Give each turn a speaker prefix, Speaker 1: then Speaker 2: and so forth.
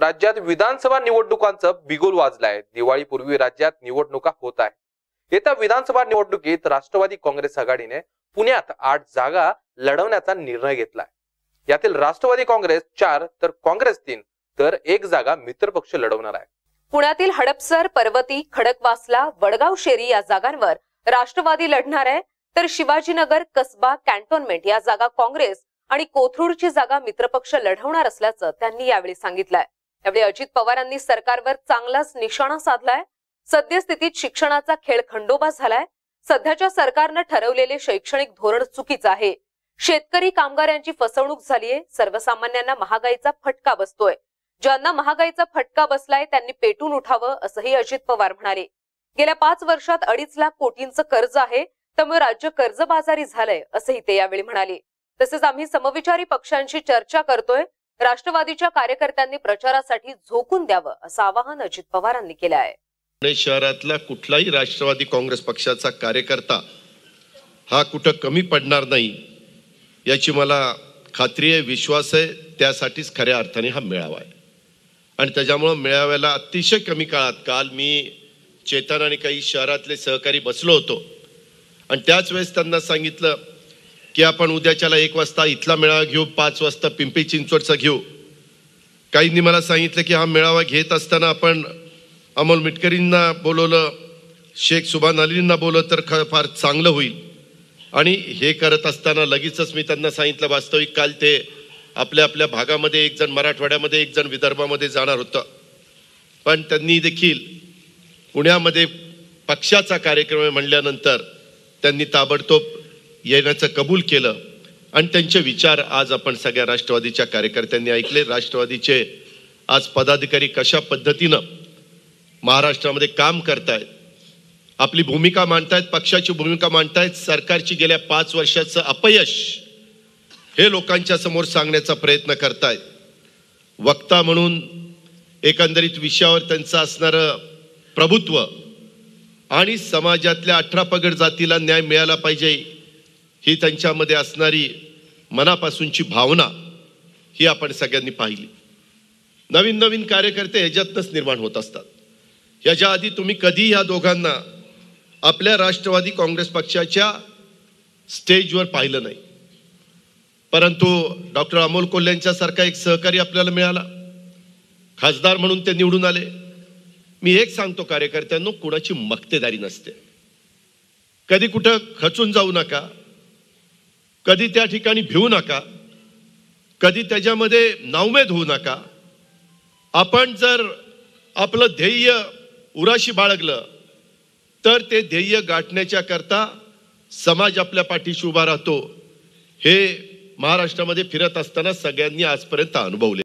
Speaker 1: राज्यात विधानसभा निवडणुकांचं बिगुल वाजलं आहे दिवाळीपूर्वी राज्यात निवडणुका होत आहेत येत्या विधानसभा निवडणुकीत राष्ट्रवादी काँग्रेस आघाडीने पुण्यात आठ जागा लढवण्याचा निर्णय घेतलाय यातील राष्ट्रवादी काँग्रेस चार तर काँग्रेस तीन तर एक जागा मित्रपक्ष लढवणार आहे
Speaker 2: पुण्यातील हडपसर पर्वती खडकवासला वडगाव शेरी या जागांवर राष्ट्रवादी लढणार आहे तर शिवाजीनगर कसबा कॅन्टोनमेंट या जागा काँग्रेस आणि कोथरूडची जागा मित्रपक्ष लढवणार असल्याचं त्यांनी यावेळी सांगितलंय यावेळी अजित पवारांनी सरकारवर चांगलाच निशाणा साधलाय सद्यस्थितीत शिक्षणाचा खेळ खंडोबा झालाय सध्याच्या सरकारनं ठरवलेले शैक्षणिक धोरण चुकीचं आहे शेतकरी कामगारांची फसवणूक झालीय सर्वसामान्यांना महागाईचा फटका बसतोय ज्यांना महागाईचा फटका बसलाय त्यांनी पेटून उठावं असंही अजित पवार म्हणाले गेल्या पाच वर्षात अडीच लाख कोटींचं कर्ज आहे त्यामुळे राज्य कर्जबाजारी झालंय असंही ते यावेळी म्हणाले तसेच आम्ही समविचारी पक्षांशी चर्चा करतोय राष्ट्रवादीच्या कार्यकर्त्यांनी प्रचारासाठी झोकून द्यावं असं आवाहन अजित पवारांनी केलं आहे
Speaker 3: पुणे शहरातला कुठलाही राष्ट्रवादी काँग्रेस पक्षाचा कार्यकर्ता हा कुठं कमी पडणार नाही याची मला खात्री आहे विश्वास आहे त्यासाठीच खऱ्या अर्थाने हा मेळावा आहे आणि त्याच्यामुळं मेळाव्याला अतिशय कमी काळात काल मी चेतन आणि काही शहरातले सहकारी बसलो होतो आणि त्याच वेळेस त्यांना सांगितलं की आपण उद्याच्याला एक वाजता इथला मेळावा घेऊ पाच वाजता पिंपरी चिंचवडचा घेऊ काहींनी मला सांगितलं की हा मेळावा घेत असताना आपण अमोल मिटकरींना बोलवलं शेख सुभान अलींना बोलवलं तर ख फार चांगलं होईल आणि हे करत असताना लगेचच मी त्यांना सांगितलं वास्तविक काल ते आपल्या आपल्या भागामध्ये एक जण मराठवाड्यामध्ये एक जण विदर्भामध्ये जाणार होतं पण त्यांनी देखील पुण्यामध्ये पक्षाचा कार्यक्रम म्हणल्यानंतर त्यांनी ताबडतोब येण्याचं कबूल केलं आणि त्यांचे विचार आज आपण सगळ्या राष्ट्रवादीच्या कार्यकर्त्यांनी ऐकले राष्ट्रवादीचे आज पदाधिकारी कशा पद्धतीनं महाराष्ट्रामध्ये काम करतायत आपली भूमिका मांडतायत पक्षाची भूमिका मांडतायत सरकारची गेल्या पाच वर्षाचं अपयश हे लोकांच्या समोर सांगण्याचा प्रयत्न करतायत वक्ता म्हणून एकंदरीत विषयावर त्यांचं असणारं प्रभुत्व आणि समाजातल्या अठरा पगड जातीला न्याय मिळाला पाहिजे ही त्यांच्यामध्ये असणारी मनापासूनची भावना ही आपण सगळ्यांनी पाहिली नवीन नवीन कार्यकर्ते ह्याच्यातनंच निर्माण होत असतात याच्या आधी तुम्ही कधी ह्या दोघांना आपल्या राष्ट्रवादी काँग्रेस पक्षाच्या स्टेजवर पाहिलं नाही परंतु डॉक्टर अमोल कोल्ह्यांच्यासारखा एक सहकारी आपल्याला मिळाला खासदार म्हणून ते निवडून आले मी एक सांगतो कार्यकर्त्यांना कुणाची मक्तेदारी नसते कधी कुठं खचून जाऊ नका कधी त्या ठिकाणी भिवू नका कधी त्याच्यामध्ये नावमेद होऊ नका आपण जर आपलं ध्येय उराशी बाळगलं तर ते ध्येय गाठण्याच्या करता समाज आपल्या पाठीशी उभा राहतो हे महाराष्ट्रामध्ये फिरत असताना सगळ्यांनी आजपर्यंत अनुभवले